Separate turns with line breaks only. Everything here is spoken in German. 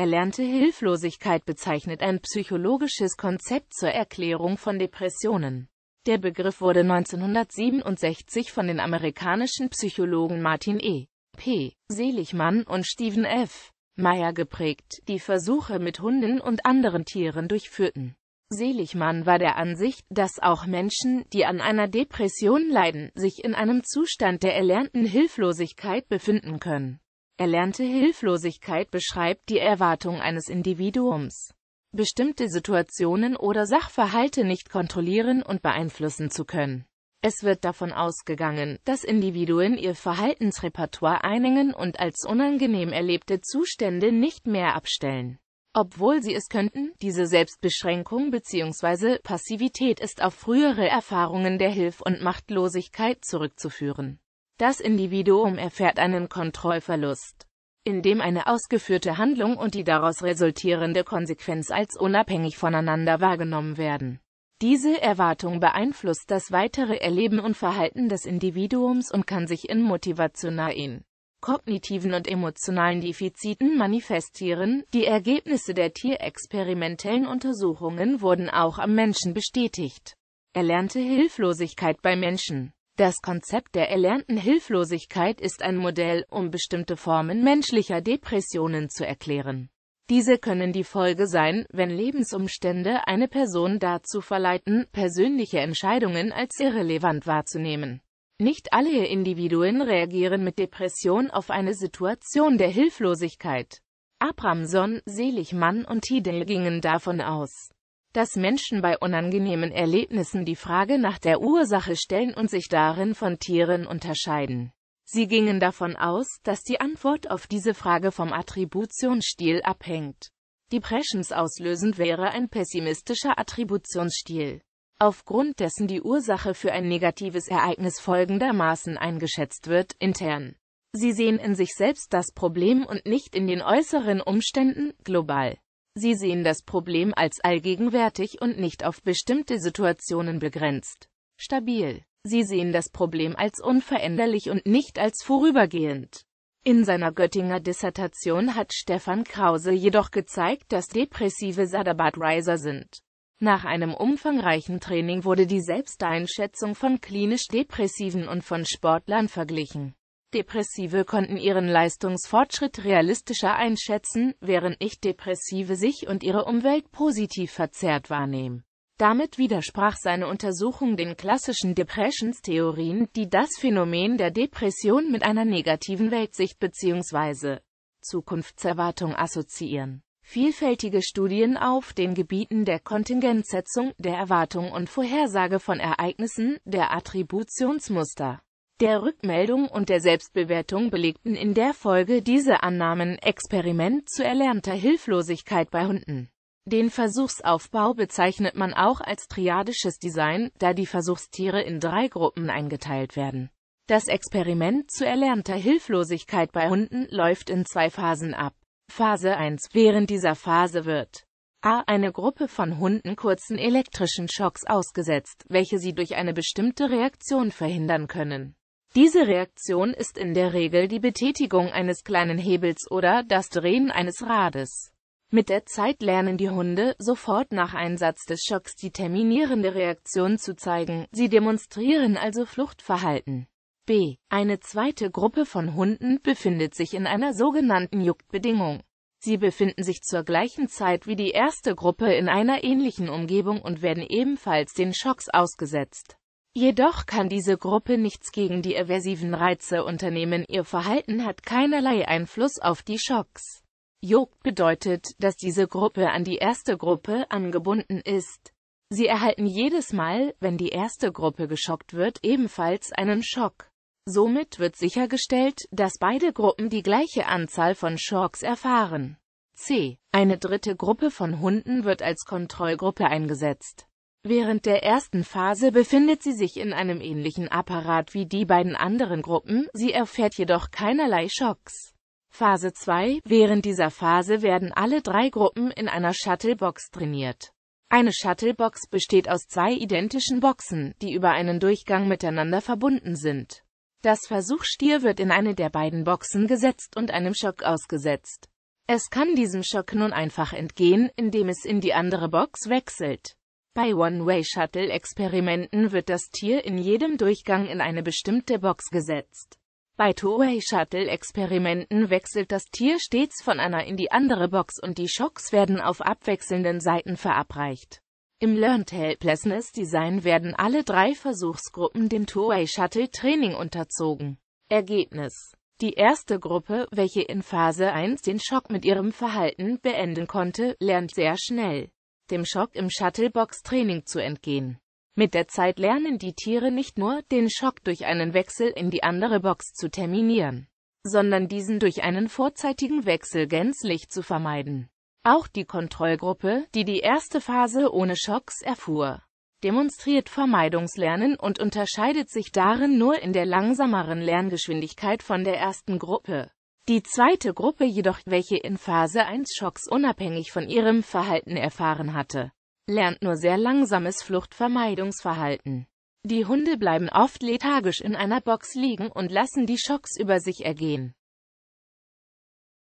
Erlernte Hilflosigkeit bezeichnet ein psychologisches Konzept zur Erklärung von Depressionen. Der Begriff wurde 1967 von den amerikanischen Psychologen Martin E. P. Seligmann und Stephen F. Meyer geprägt, die Versuche mit Hunden und anderen Tieren durchführten. Seligmann war der Ansicht, dass auch Menschen, die an einer Depression leiden, sich in einem Zustand der erlernten Hilflosigkeit befinden können. Erlernte Hilflosigkeit beschreibt die Erwartung eines Individuums, bestimmte Situationen oder Sachverhalte nicht kontrollieren und beeinflussen zu können. Es wird davon ausgegangen, dass Individuen ihr Verhaltensrepertoire einhängen und als unangenehm erlebte Zustände nicht mehr abstellen. Obwohl sie es könnten, diese Selbstbeschränkung bzw. Passivität ist auf frühere Erfahrungen der Hilf- und Machtlosigkeit zurückzuführen. Das Individuum erfährt einen Kontrollverlust, indem eine ausgeführte Handlung und die daraus resultierende Konsequenz als unabhängig voneinander wahrgenommen werden. Diese Erwartung beeinflusst das weitere Erleben und Verhalten des Individuums und kann sich in motivationalen, kognitiven und emotionalen Defiziten manifestieren. Die Ergebnisse der tierexperimentellen Untersuchungen wurden auch am Menschen bestätigt. Erlernte Hilflosigkeit bei Menschen das Konzept der erlernten Hilflosigkeit ist ein Modell, um bestimmte Formen menschlicher Depressionen zu erklären. Diese können die Folge sein, wenn Lebensumstände eine Person dazu verleiten, persönliche Entscheidungen als irrelevant wahrzunehmen. Nicht alle Individuen reagieren mit Depression auf eine Situation der Hilflosigkeit. Abramson, Seligmann und Hidel gingen davon aus, dass Menschen bei unangenehmen Erlebnissen die Frage nach der Ursache stellen und sich darin von Tieren unterscheiden. Sie gingen davon aus, dass die Antwort auf diese Frage vom Attributionsstil abhängt. Depressions auslösend wäre ein pessimistischer Attributionsstil, aufgrund dessen die Ursache für ein negatives Ereignis folgendermaßen eingeschätzt wird, intern. Sie sehen in sich selbst das Problem und nicht in den äußeren Umständen, global. Sie sehen das Problem als allgegenwärtig und nicht auf bestimmte Situationen begrenzt. Stabil. Sie sehen das Problem als unveränderlich und nicht als vorübergehend. In seiner Göttinger Dissertation hat Stefan Krause jedoch gezeigt, dass depressive Sadabad riser sind. Nach einem umfangreichen Training wurde die Selbsteinschätzung von klinisch Depressiven und von Sportlern verglichen. Depressive konnten ihren Leistungsfortschritt realistischer einschätzen, während Ich-Depressive sich und ihre Umwelt positiv verzerrt wahrnehmen. Damit widersprach seine Untersuchung den klassischen Depressionstheorien, die das Phänomen der Depression mit einer negativen Weltsicht bzw. Zukunftserwartung assoziieren. Vielfältige Studien auf den Gebieten der Kontingentsetzung, der Erwartung und Vorhersage von Ereignissen, der Attributionsmuster der Rückmeldung und der Selbstbewertung belegten in der Folge diese Annahmen Experiment zu erlernter Hilflosigkeit bei Hunden. Den Versuchsaufbau bezeichnet man auch als triadisches Design, da die Versuchstiere in drei Gruppen eingeteilt werden. Das Experiment zu erlernter Hilflosigkeit bei Hunden läuft in zwei Phasen ab. Phase 1 Während dieser Phase wird A. Eine Gruppe von Hunden kurzen elektrischen Schocks ausgesetzt, welche sie durch eine bestimmte Reaktion verhindern können. Diese Reaktion ist in der Regel die Betätigung eines kleinen Hebels oder das Drehen eines Rades. Mit der Zeit lernen die Hunde, sofort nach Einsatz des Schocks die terminierende Reaktion zu zeigen, sie demonstrieren also Fluchtverhalten. B. Eine zweite Gruppe von Hunden befindet sich in einer sogenannten Juckbedingung. Sie befinden sich zur gleichen Zeit wie die erste Gruppe in einer ähnlichen Umgebung und werden ebenfalls den Schocks ausgesetzt. Jedoch kann diese Gruppe nichts gegen die aversiven Reize unternehmen, ihr Verhalten hat keinerlei Einfluss auf die Schocks. Jog bedeutet, dass diese Gruppe an die erste Gruppe angebunden ist. Sie erhalten jedes Mal, wenn die erste Gruppe geschockt wird, ebenfalls einen Schock. Somit wird sichergestellt, dass beide Gruppen die gleiche Anzahl von Schocks erfahren. C. Eine dritte Gruppe von Hunden wird als Kontrollgruppe eingesetzt. Während der ersten Phase befindet sie sich in einem ähnlichen Apparat wie die beiden anderen Gruppen, sie erfährt jedoch keinerlei Schocks. Phase 2 Während dieser Phase werden alle drei Gruppen in einer Shuttlebox trainiert. Eine Shuttlebox besteht aus zwei identischen Boxen, die über einen Durchgang miteinander verbunden sind. Das Versuchstier wird in eine der beiden Boxen gesetzt und einem Schock ausgesetzt. Es kann diesem Schock nun einfach entgehen, indem es in die andere Box wechselt. Bei One-Way-Shuttle-Experimenten wird das Tier in jedem Durchgang in eine bestimmte Box gesetzt. Bei Two-Way-Shuttle-Experimenten wechselt das Tier stets von einer in die andere Box und die Schocks werden auf abwechselnden Seiten verabreicht. Im Learned Helplessness Design werden alle drei Versuchsgruppen dem Two-Way-Shuttle-Training unterzogen. Ergebnis die erste Gruppe, welche in Phase 1 den Schock mit ihrem Verhalten beenden konnte, lernt sehr schnell dem Schock im Shuttlebox-Training zu entgehen. Mit der Zeit lernen die Tiere nicht nur, den Schock durch einen Wechsel in die andere Box zu terminieren, sondern diesen durch einen vorzeitigen Wechsel gänzlich zu vermeiden. Auch die Kontrollgruppe, die die erste Phase ohne Schocks erfuhr, demonstriert Vermeidungslernen und unterscheidet sich darin nur in der langsameren Lerngeschwindigkeit von der ersten Gruppe. Die zweite Gruppe jedoch, welche in Phase 1 Schocks unabhängig von ihrem Verhalten erfahren hatte, lernt nur sehr langsames Fluchtvermeidungsverhalten. Die Hunde bleiben oft lethargisch in einer Box liegen und lassen die Schocks über sich ergehen.